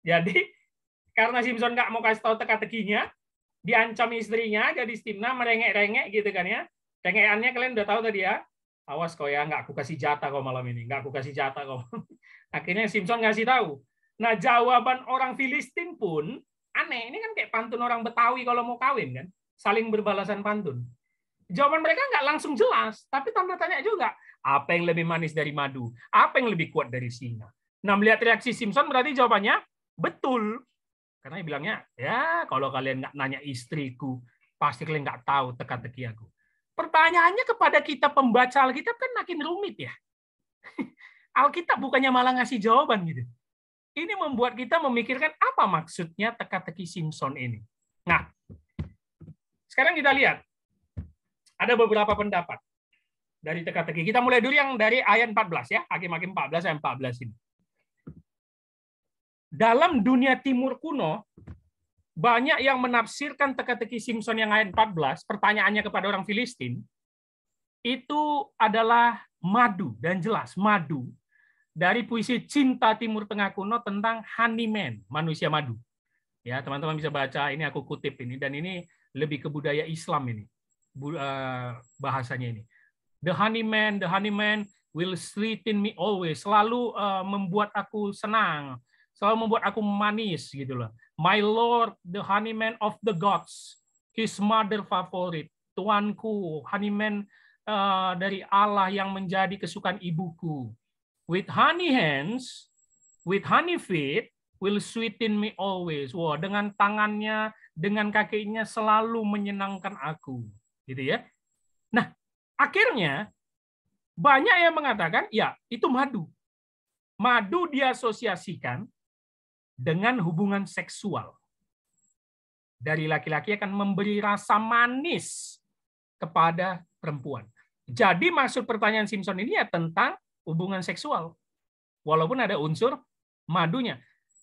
S3: Jadi karena Simpson nggak mau kasih tahu teka-tekinya, diancam istrinya, jadi Stimna merengek-rengek gitu kan ya. Rengekannya kalian udah tahu tadi ya. Awas kau ya, nggak aku kasih jatah kok malam ini. Nggak aku kasih jatah kok. Akhirnya Simpson sih tahu. Nah jawaban orang Filistin pun aneh. Ini kan kayak pantun orang Betawi kalau mau kawin kan. Saling berbalasan pantun. Jawaban mereka nggak langsung jelas, tapi tanda tanya juga. Apa yang lebih manis dari madu? Apa yang lebih kuat dari singa? Nah, melihat reaksi Simpson berarti jawabannya betul karena dia bilangnya ya kalau kalian nggak nanya istriku pasti kalian nggak tahu teka-teki aku pertanyaannya kepada kita pembaca Alkitab kan makin rumit ya Alkitab bukannya malah ngasih jawaban gitu ini membuat kita memikirkan apa maksudnya teka-teki Simpson ini nah sekarang kita lihat ada beberapa pendapat dari teka-teki kita mulai dulu yang dari ayat 14 ya hakim-hakim 14 ayat 14 ini dalam dunia timur kuno banyak yang menafsirkan teka-teki Simpson yang ayat 14, pertanyaannya kepada orang Filistin, itu adalah madu dan jelas madu dari puisi Cinta Timur Tengah kuno tentang honeyman, manusia madu. Ya, teman-teman bisa baca ini aku kutip ini dan ini lebih ke budaya Islam ini. Eh, bahasanya ini. The honeyman, the honeyman will sweeten me always, selalu eh, membuat aku senang, selalu membuat aku manis gitu loh. My Lord, the honeyman of the gods, his mother favorite, tuanku, honeyman uh, eh, dari Allah yang menjadi kesukaan ibuku. With honey hands, with honey feet, will sweeten me always. Wow, dengan tangannya, dengan kakinya selalu menyenangkan aku. Gitu ya. Nah, akhirnya banyak yang mengatakan, ya itu madu. Madu diasosiasikan dengan hubungan seksual dari laki-laki akan memberi rasa manis kepada perempuan. Jadi maksud pertanyaan Simpson ini ya tentang hubungan seksual. Walaupun ada unsur madunya.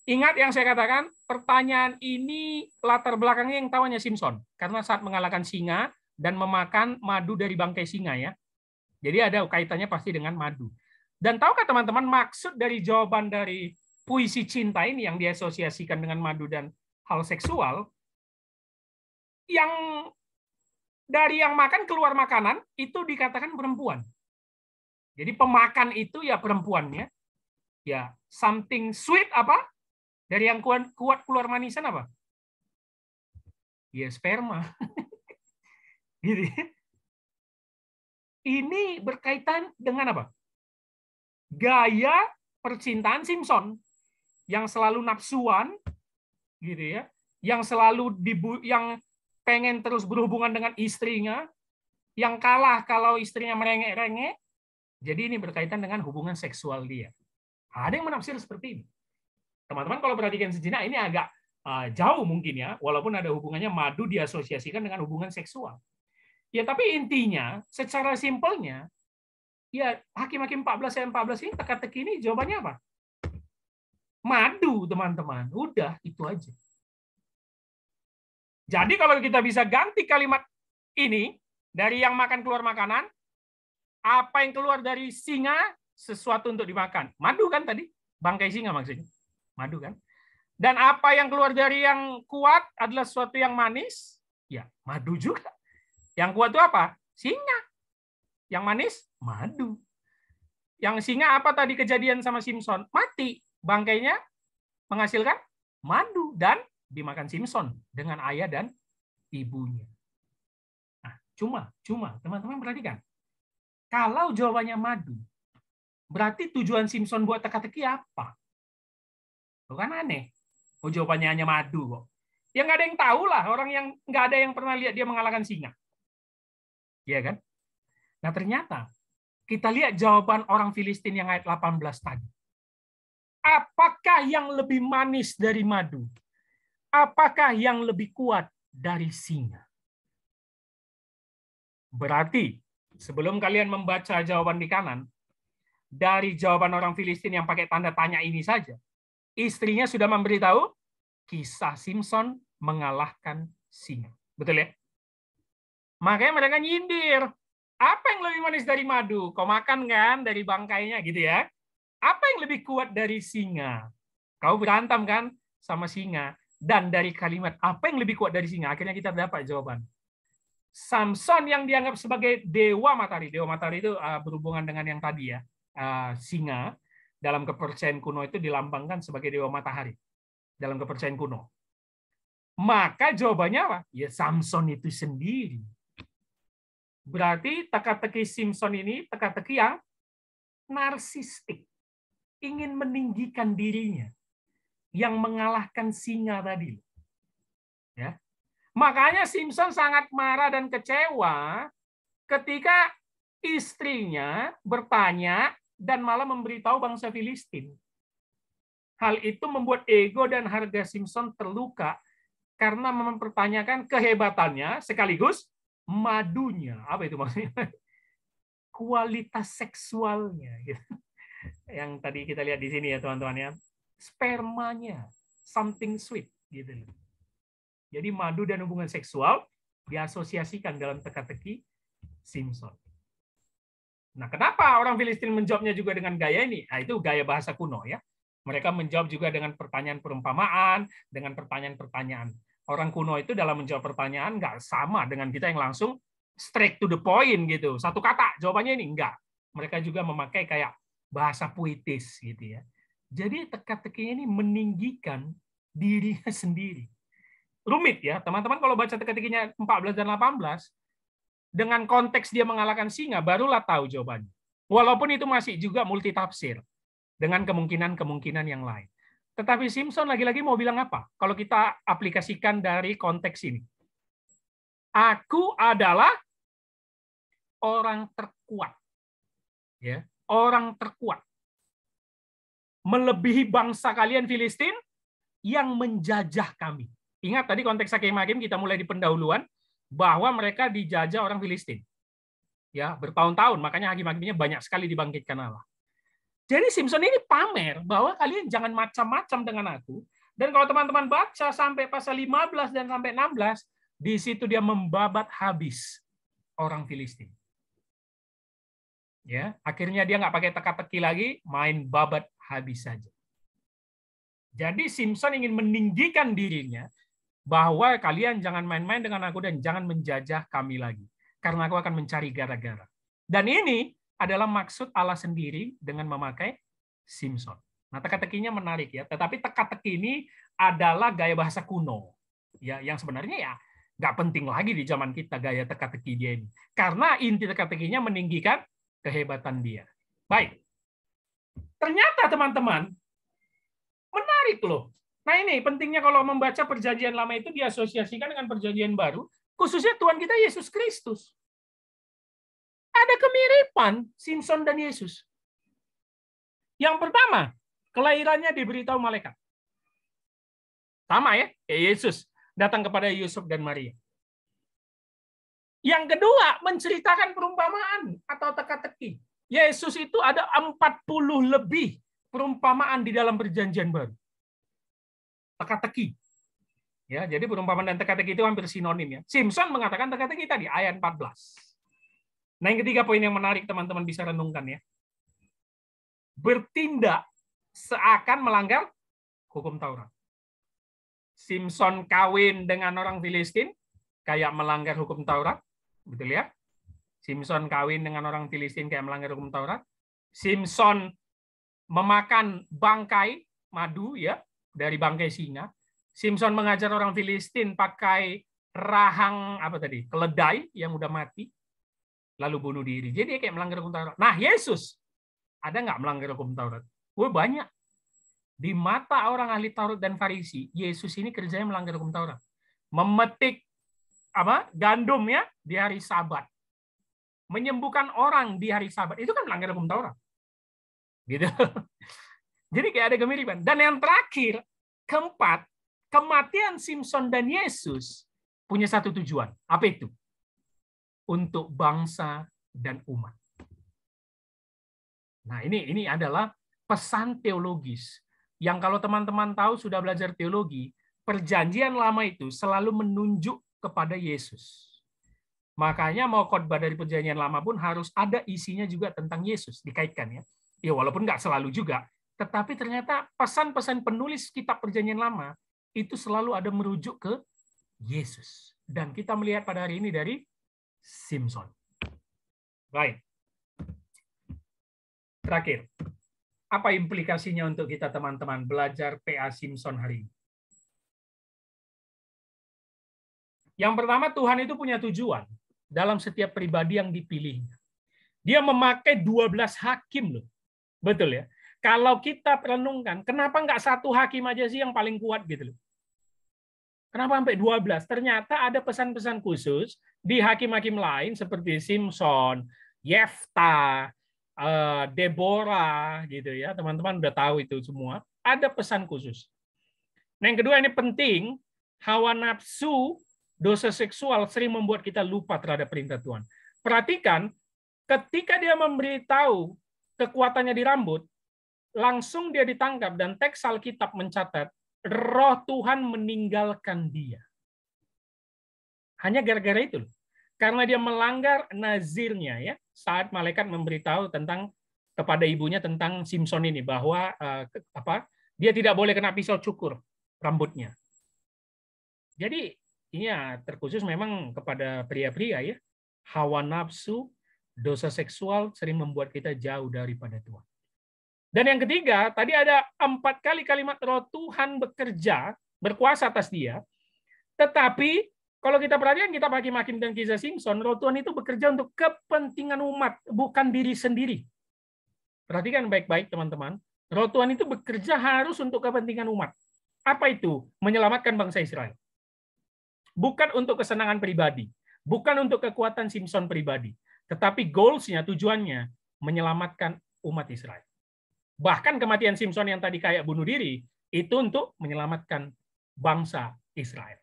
S3: Ingat yang saya katakan, pertanyaan ini latar belakangnya yang tawanya Simpson. Karena saat mengalahkan singa dan memakan madu dari bangkai singa ya. Jadi ada kaitannya pasti dengan madu. Dan tahukah teman-teman maksud dari jawaban dari puisi cinta ini yang diasosiasikan dengan madu dan hal seksual, yang dari yang makan keluar makanan itu dikatakan perempuan. Jadi pemakan itu ya perempuannya. Ya, something sweet apa? Dari yang kuat, kuat keluar manisan apa? Ya sperma.
S1: Gini. Gitu ya. Ini berkaitan dengan apa?
S3: Gaya percintaan Simpson yang selalu nafsuan gitu ya, yang selalu dibu yang pengen terus berhubungan dengan istrinya, yang kalah kalau istrinya merengek-rengek. Jadi ini berkaitan dengan hubungan seksual dia. Ada yang menafsir seperti ini. Teman-teman kalau perhatikan sejenak ini agak eh, jauh mungkin ya, walaupun ada hubungannya madu diasosiasikan dengan hubungan seksual. Ya tapi intinya secara simpelnya ya hakim-hakim 14 ayat 14 ini teka-teki ini jawabannya apa? madu, teman-teman. Udah, itu aja. Jadi kalau kita bisa ganti kalimat ini dari yang makan keluar makanan, apa yang keluar dari singa sesuatu untuk dimakan. Madu kan tadi, bangkai singa maksudnya. Madu kan? Dan apa yang keluar dari yang kuat adalah sesuatu yang manis, ya madu juga. Yang kuat itu apa? Singa. Yang manis, madu. Yang singa apa tadi kejadian sama Simpson? Mati bangkainya menghasilkan madu dan dimakan Simpson dengan ayah dan ibunya. Nah, cuma, cuma teman-teman perhatikan. Kalau jawabannya madu, berarti tujuan Simpson buat teka-teki apa? Bukan aneh. Oh jawabannya hanya madu kok. Ya nggak ada yang tahu lah orang yang nggak ada yang pernah lihat dia mengalahkan singa. Iya kan? Nah ternyata kita lihat jawaban orang Filistin yang ayat 18 tadi apakah yang lebih manis dari madu? Apakah yang lebih kuat dari singa? Berarti, sebelum kalian membaca jawaban di kanan, dari jawaban orang Filistin yang pakai tanda tanya ini saja, istrinya sudah memberitahu kisah Simpson mengalahkan singa. Betul ya? Makanya mereka nyindir. Apa yang lebih manis dari madu? Kau makan kan dari bangkainya gitu ya? Apa yang lebih kuat dari singa? Kau berantem kan sama singa. Dan dari kalimat apa yang lebih kuat dari singa? Akhirnya kita dapat jawaban. Samson yang dianggap sebagai dewa matahari. Dewa matahari itu uh, berhubungan dengan yang tadi ya. Uh, singa dalam kepercayaan kuno itu dilambangkan sebagai dewa matahari. Dalam kepercayaan kuno. Maka jawabannya apa? Ya Samson itu sendiri. Berarti teka-teki Simpson ini teka-teki yang narsistik ingin meninggikan dirinya yang mengalahkan singa tadi. Ya. Makanya Simpson sangat marah dan kecewa ketika istrinya bertanya dan malah memberitahu bangsa Filistin. Hal itu membuat ego dan harga Simpson terluka karena mempertanyakan kehebatannya sekaligus madunya. Apa itu maksudnya? Kualitas seksualnya. Gitu yang tadi kita lihat di sini ya teman-teman ya spermanya something sweet gitu loh. Jadi madu dan hubungan seksual diasosiasikan dalam teka-teki Simpson. Nah, kenapa orang Filistin menjawabnya juga dengan gaya ini? Nah, itu gaya bahasa kuno ya. Mereka menjawab juga dengan pertanyaan perumpamaan, dengan pertanyaan-pertanyaan. Orang kuno itu dalam menjawab pertanyaan nggak sama dengan kita yang langsung straight to the point gitu. Satu kata jawabannya ini enggak. Mereka juga memakai kayak bahasa puitis gitu ya. Jadi teka teki ini meninggikan dirinya sendiri. Rumit ya, teman-teman kalau baca teka-tekinya 14 dan 18 dengan konteks dia mengalahkan singa barulah tahu jawabannya. Walaupun itu masih juga multi tafsir dengan kemungkinan-kemungkinan yang lain. Tetapi Simpson lagi-lagi mau bilang apa? Kalau kita aplikasikan dari konteks ini. Aku adalah orang terkuat. Ya orang terkuat melebihi bangsa kalian Filistin yang menjajah kami. Ingat tadi konteks hakim-hakim kita mulai di pendahuluan bahwa mereka dijajah orang Filistin. Ya, bertahun-tahun makanya hakim-hakimnya banyak sekali dibangkitkan Allah. Jadi Simpson ini pamer bahwa kalian jangan macam-macam dengan aku. Dan kalau teman-teman baca sampai pasal 15 dan sampai 16, di situ dia membabat habis orang Filistin ya akhirnya dia nggak pakai teka-teki lagi main babat habis saja jadi Simpson ingin meninggikan dirinya bahwa kalian jangan main-main dengan aku dan jangan menjajah kami lagi karena aku akan mencari gara-gara dan ini adalah maksud Allah sendiri dengan memakai Simpson nah teka-tekinya menarik ya tetapi teka-teki ini adalah gaya bahasa kuno ya yang sebenarnya ya nggak penting lagi di zaman kita gaya teka-teki dia ini karena inti teka-tekinya meninggikan kehebatan dia. Baik. Ternyata teman-teman, menarik loh. Nah ini pentingnya kalau membaca perjanjian lama itu diasosiasikan dengan perjanjian baru, khususnya Tuhan kita Yesus Kristus. Ada kemiripan Simpson dan Yesus.
S1: Yang pertama, kelahirannya diberitahu malaikat.
S3: Sama ya, kayak Yesus datang kepada Yusuf dan Maria. Yang kedua, menceritakan perumpamaan atau teka-teki. Yesus itu ada 40 lebih perumpamaan di dalam perjanjian baru. Teka-teki. Ya, jadi perumpamaan dan teka-teki itu hampir sinonim ya. Simpson mengatakan teka-teki tadi ayat 14. Nah, yang ketiga poin yang menarik teman-teman bisa renungkan ya. Bertindak seakan melanggar hukum Taurat. Simpson kawin dengan orang Filistin kayak melanggar hukum Taurat betul ya? Simpson kawin dengan orang Filistin kayak melanggar hukum Taurat. Simpson memakan bangkai madu ya dari bangkai singa. Simpson mengajar orang Filistin pakai rahang apa tadi? keledai yang udah mati lalu bunuh diri. Jadi kayak melanggar hukum Taurat. Nah, Yesus ada nggak melanggar hukum Taurat? Gue banyak. Di mata orang ahli Taurat dan Farisi, Yesus ini kerjanya melanggar hukum Taurat. Memetik apa gandum ya di hari Sabat, menyembuhkan orang di hari Sabat itu kan melanggar hukum Taurat, gitu. Jadi kayak ada kemiripan. Dan yang terakhir keempat kematian Simpson dan Yesus punya satu tujuan. Apa itu? Untuk bangsa dan umat. Nah, ini ini adalah pesan teologis yang kalau teman-teman tahu sudah belajar teologi, perjanjian lama itu selalu menunjuk kepada Yesus. Makanya mau khotbah dari perjanjian lama pun harus ada isinya juga tentang Yesus dikaitkan ya. Ya walaupun nggak selalu juga, tetapi ternyata pesan-pesan penulis kitab perjanjian lama itu selalu ada merujuk ke Yesus. Dan kita melihat pada hari ini dari Simpson. Baik. Terakhir, apa implikasinya untuk kita teman-teman belajar PA Simpson hari ini? Yang pertama Tuhan itu punya tujuan dalam setiap pribadi yang dipilihnya. Dia memakai 12 hakim loh. Betul ya. Kalau kita renungkan, kenapa nggak satu hakim aja sih yang paling kuat gitu loh. Kenapa sampai 12? Ternyata ada pesan-pesan khusus di hakim-hakim lain seperti Simpson, Yefta, eh, Deborah gitu ya. Teman-teman udah tahu itu semua. Ada pesan khusus. Nah, yang kedua ini penting, hawa nafsu dosa seksual sering membuat kita lupa terhadap perintah Tuhan. Perhatikan, ketika dia memberitahu kekuatannya di rambut, langsung dia ditangkap dan teks Alkitab mencatat, roh Tuhan meninggalkan dia. Hanya gara-gara itu. Karena dia melanggar nazirnya ya saat malaikat memberitahu tentang kepada ibunya tentang Simpson ini bahwa eh, apa dia tidak boleh kena pisau cukur rambutnya. Jadi Iya, terkhusus memang kepada pria-pria ya. Hawa nafsu, dosa seksual sering membuat kita jauh daripada Tuhan. Dan yang ketiga, tadi ada empat kali kalimat roh Tuhan bekerja, berkuasa atas dia. Tetapi kalau kita perhatikan kita bagi makin dan kisah Simpson, roh Tuhan itu bekerja untuk kepentingan umat, bukan diri sendiri. Perhatikan baik-baik teman-teman. Roh Tuhan itu bekerja harus untuk kepentingan umat. Apa itu? Menyelamatkan bangsa Israel bukan untuk kesenangan pribadi, bukan untuk kekuatan Simpson pribadi, tetapi goalsnya, tujuannya menyelamatkan umat Israel. Bahkan kematian Simpson yang tadi kayak bunuh diri itu untuk menyelamatkan bangsa Israel.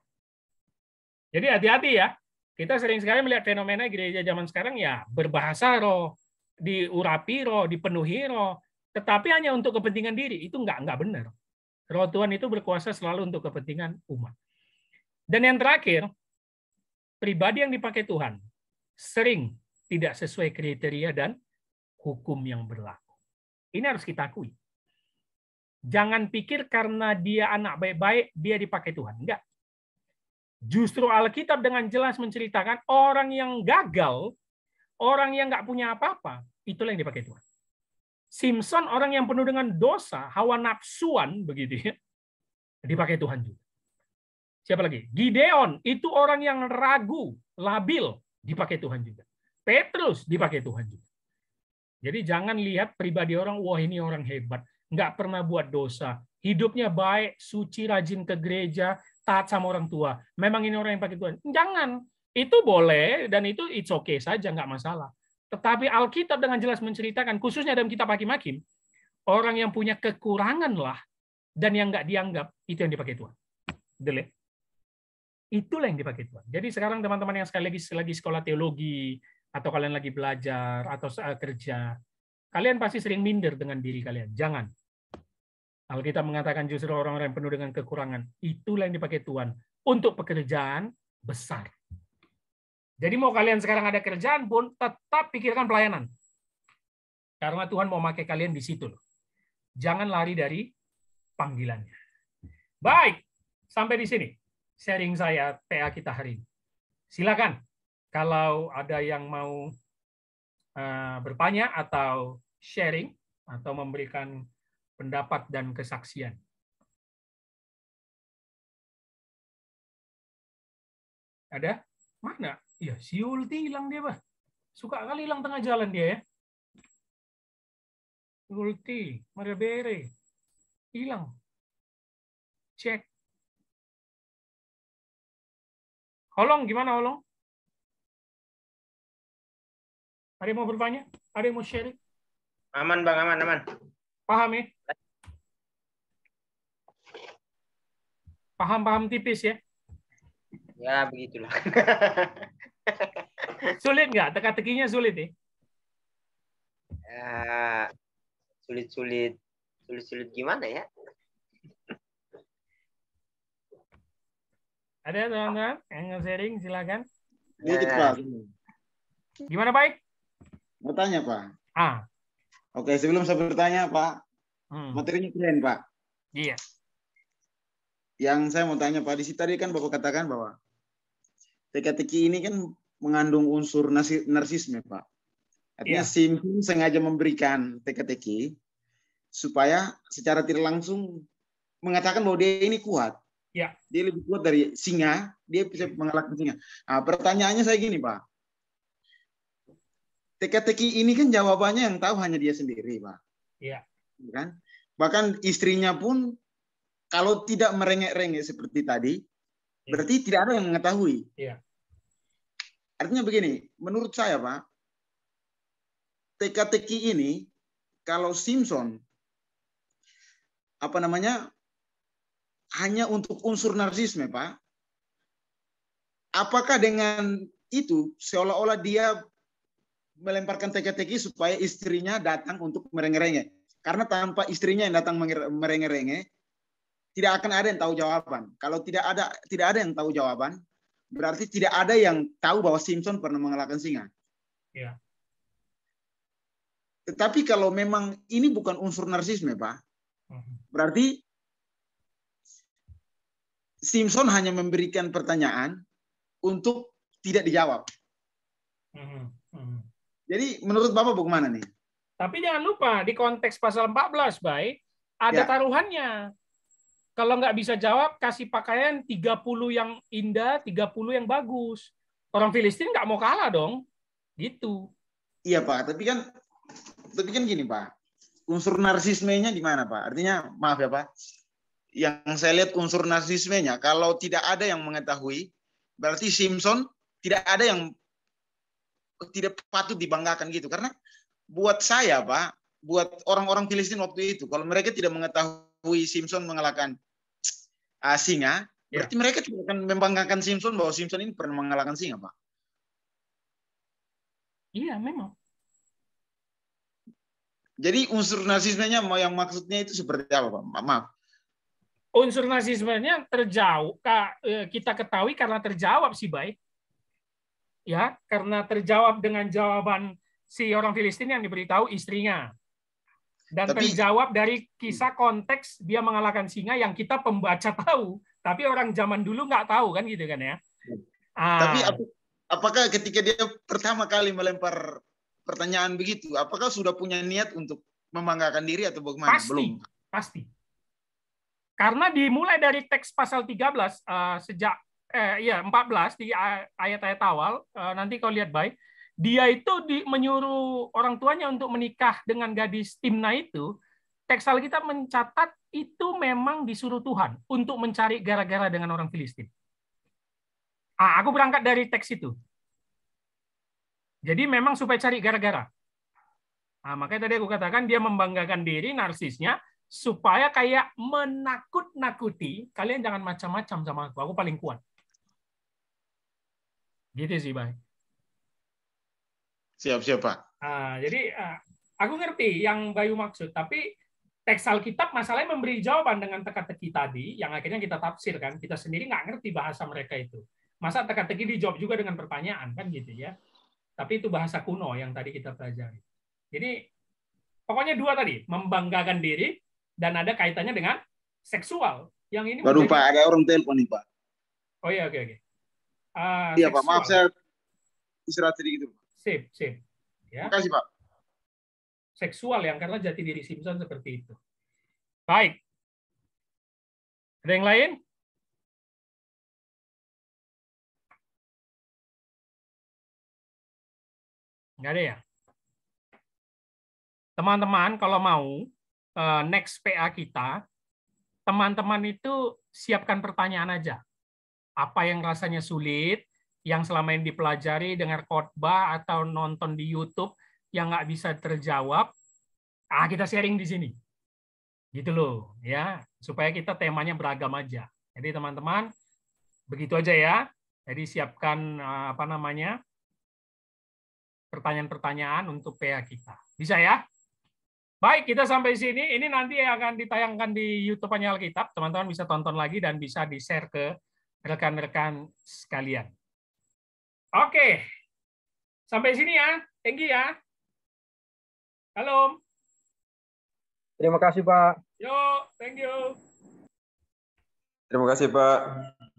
S3: Jadi hati-hati ya. Kita sering sekali melihat fenomena gereja zaman sekarang ya berbahasa roh, diurapi roh, dipenuhi roh, tetapi hanya untuk kepentingan diri itu nggak nggak benar. Roh Tuhan itu berkuasa selalu untuk kepentingan umat. Dan yang terakhir, pribadi yang dipakai Tuhan sering tidak sesuai kriteria dan hukum yang berlaku. Ini harus kita akui. Jangan pikir karena dia anak baik-baik, dia dipakai Tuhan. Enggak. Justru Alkitab dengan jelas menceritakan orang yang gagal, orang yang nggak punya apa-apa, itulah yang dipakai Tuhan. Simpson orang yang penuh dengan dosa, hawa nafsuan begitu ya, dipakai Tuhan juga siapa lagi? Gideon itu orang yang ragu, labil, dipakai Tuhan juga. Petrus dipakai Tuhan juga. Jadi jangan lihat pribadi orang, wah ini orang hebat, nggak pernah buat dosa, hidupnya baik, suci, rajin ke gereja, taat sama orang tua. Memang ini orang yang pakai Tuhan. Jangan. Itu boleh dan itu it's okay saja, nggak masalah. Tetapi Alkitab dengan jelas menceritakan, khususnya dalam kitab Hakim-Hakim, orang yang punya kekurangan lah dan yang nggak dianggap, itu yang dipakai Tuhan. Delete. Itulah yang dipakai Tuhan. Jadi sekarang teman-teman yang sekali lagi lagi sekolah teologi atau kalian lagi belajar atau eh, kerja, kalian pasti sering minder dengan diri kalian. Jangan. Alkitab mengatakan justru orang-orang yang penuh dengan kekurangan, itulah yang dipakai Tuhan untuk pekerjaan besar. Jadi mau kalian sekarang ada kerjaan pun tetap pikirkan pelayanan. Karena Tuhan mau pakai kalian di situ Jangan lari dari panggilannya. Baik, sampai di sini sharing saya PA kita hari ini. Silakan kalau ada yang mau eh, bertanya atau sharing atau memberikan pendapat dan kesaksian.
S4: Ada? Mana? Iya, si Ulti
S1: hilang dia, Pak. Suka kali hilang tengah jalan dia ya. Ulti, Maria Bere. Hilang. Cek.
S4: Holong gimana Holong?
S1: Ada yang mau bertanya? Ada yang mau sharing? Aman Bang, aman, aman.
S3: Paham ya? Paham-paham tipis ya? Ya, begitulah. sulit nggak? Teka-tekinya sulit nih?
S2: Ya, sulit-sulit. Sulit-sulit gimana ya?
S3: Ada teman-teman yang sharing silakan.
S2: Dikit eh. Pak. Gimana mau Bertanya Pak. Ah. Oke sebelum saya bertanya Pak, hmm. materinya keren Pak. Iya. Yang saya mau tanya Pak, di situ tadi kan Bapak katakan bahwa teka-teki ini kan mengandung unsur narsisme Pak. Artinya yeah. Simpson sengaja memberikan teka-teki supaya secara tidak langsung mengatakan bahwa dia ini kuat Ya. Dia lebih kuat dari singa, dia bisa hmm. mengalahkan singa. Nah, pertanyaannya saya gini, Pak. Teka-teki ini kan jawabannya yang tahu hanya dia sendiri, Pak. Ya. Iya. Kan? Bahkan istrinya pun kalau tidak merengek-rengek seperti tadi, ya. berarti tidak ada yang mengetahui. Iya. Artinya begini, menurut saya, Pak, teka-teki ini kalau Simpson apa namanya hanya untuk unsur narsisme, Pak. Apakah dengan itu seolah-olah dia melemparkan teka-teki supaya istrinya datang untuk merengerenge? Karena tanpa istrinya yang datang merengerenge, tidak akan ada yang tahu jawaban. Kalau tidak ada tidak ada yang tahu jawaban, berarti tidak ada yang tahu bahwa Simpson pernah mengalahkan singa. Ya. Tetapi kalau memang ini bukan unsur narsisme, Pak, mhm. berarti Simpson hanya memberikan pertanyaan untuk tidak dijawab.
S4: Hmm,
S3: hmm.
S2: Jadi menurut Bapak bagaimana nih? Tapi jangan lupa di konteks
S3: pasal 14, baik, ada ya. taruhannya. Kalau nggak bisa jawab, kasih pakaian 30 yang indah, 30 yang bagus. Orang Filistin nggak mau kalah dong.
S2: Gitu. Iya, Pak. Tapi kan tapi kan gini, Pak. Unsur narsismenya di mana, Pak? Artinya, maaf ya, Pak yang saya lihat unsur narsismenya kalau tidak ada yang mengetahui berarti Simpson tidak ada yang tidak patut dibanggakan gitu karena buat saya pak buat orang-orang Filistin waktu itu kalau mereka tidak mengetahui Simpson mengalahkan uh, singa yeah. berarti mereka tidak akan membanggakan Simpson bahwa Simpson ini pernah mengalahkan singa pak iya memang jadi unsur narsismenya yang maksudnya itu seperti apa, Pak? Maaf
S3: unsur nasismenya terjauh e, kita ketahui karena terjawab si baik ya karena terjawab dengan jawaban si orang Filistin yang diberitahu istrinya dan tapi, terjawab dari kisah hmm. konteks dia mengalahkan singa yang kita pembaca tahu tapi orang
S2: zaman dulu nggak tahu kan gitu kan ya hmm. ah. tapi ah. apakah ketika dia pertama kali melempar pertanyaan begitu apakah sudah punya niat untuk membanggakan diri atau bagaimana pasti, belum pasti karena dimulai dari teks pasal
S3: 13 eh, sejak eh ya 14 di ayat-ayat awal, eh, nanti kau lihat baik, dia itu di, menyuruh orang tuanya untuk menikah dengan gadis Timna itu, teks alkitab mencatat itu memang disuruh Tuhan untuk mencari gara-gara dengan orang Filistin. Ah, aku berangkat dari teks itu. Jadi memang supaya cari gara-gara. Nah, makanya tadi aku katakan dia membanggakan diri narsisnya supaya kayak menakut-nakuti kalian jangan macam-macam sama aku aku paling kuat gitu sih bang
S2: siap siap pak
S3: nah, jadi ah, aku ngerti yang Bayu maksud tapi teks Alkitab masalahnya memberi jawaban dengan teka-teki tadi yang akhirnya kita tafsir kan kita sendiri nggak ngerti bahasa mereka itu masa teka-teki dijawab juga dengan pertanyaan kan gitu ya tapi itu bahasa kuno yang tadi kita pelajari jadi pokoknya dua tadi, membanggakan diri dan ada kaitannya dengan seksual. Yang ini baru menjadi... Pak
S2: ada orang telepon nih Pak.
S3: Oh iya oke oke. Ah, iya Pak maaf saya
S2: istirahat
S1: sedikit dulu. Sip sip. Ya. Terima kasih Pak.
S3: Seksual yang karena jati diri Simpson
S1: seperti itu. Baik. Ada yang lain? Enggak ada ya? Teman-teman kalau mau
S3: Eh, next PA kita, teman-teman itu siapkan pertanyaan aja. Apa yang rasanya sulit, yang selama ini dipelajari, dengar khotbah atau nonton di YouTube yang nggak bisa terjawab, ah kita sharing di sini. Gitu loh, ya supaya kita temanya beragam aja. Jadi teman-teman, begitu aja ya. Jadi siapkan eh, apa namanya pertanyaan-pertanyaan untuk PA kita. Bisa ya? Baik, kita sampai sini. Ini nanti akan ditayangkan di YouTube nya Kitab. Teman-teman bisa tonton lagi dan bisa di-share ke rekan-rekan sekalian. Oke,
S1: sampai sini ya. Thank you ya. Halo.
S4: Terima kasih, Pak.
S1: Yo, thank you.
S4: Terima kasih, Pak.